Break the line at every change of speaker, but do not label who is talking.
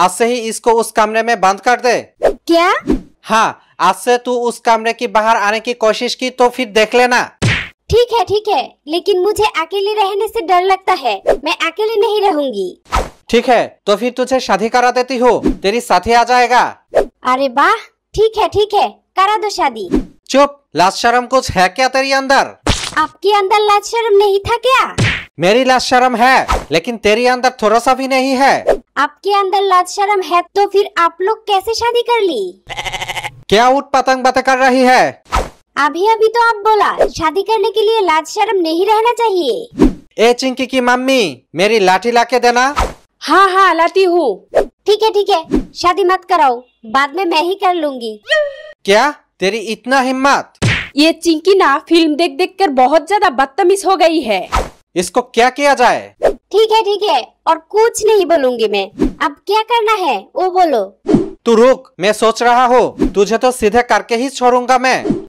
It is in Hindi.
आज से ही इसको उस कमरे में बंद कर दे क्या हाँ आज से तू उस कमरे की
बाहर आने की कोशिश की तो फिर देख लेना
ठीक है
ठीक है लेकिन मुझे अकेले रहने से डर लगता है मैं अकेले नहीं रहूंगी
ठीक है तो फिर तुझे शादी करा देती हूँ तेरी साथी आ जाएगा
अरे वाह ठीक है ठीक है करा दो शादी
चुप लाज शर्म कुछ है क्या तेरी अंदर
आपके अंदर लाज शर्म नहीं था क्या
मेरी लाज शर्म है लेकिन तेरी अंदर थोड़ा सा भी नहीं है
आपके अंदर लाज शर्म है तो फिर आप लोग कैसे शादी कर ली
क्या उठ पतंग बता कर रही है
अभी अभी तो आप बोला शादी करने के लिए लाज शर्म नहीं रहना चाहिए
ए चिंकी की मम्मी मेरी लाठी ला के देना
हाँ हाँ लाती हूँ ठीक
है ठीक है शादी मत कराओ बाद में मैं ही कर लूंगी
क्या तेरी
इतना हिम्मत ये चिंकी ना फिल्म देख देख कर बहुत ज्यादा बदतमीज हो गई है
इसको क्या किया जाए
ठीक है ठीक है और कुछ नहीं बोलूंगी मैं अब क्या
करना है वो बोलो
तू रुक मैं सोच रहा हूँ तुझे तो सीधे करके ही छोड़ूंगा मैं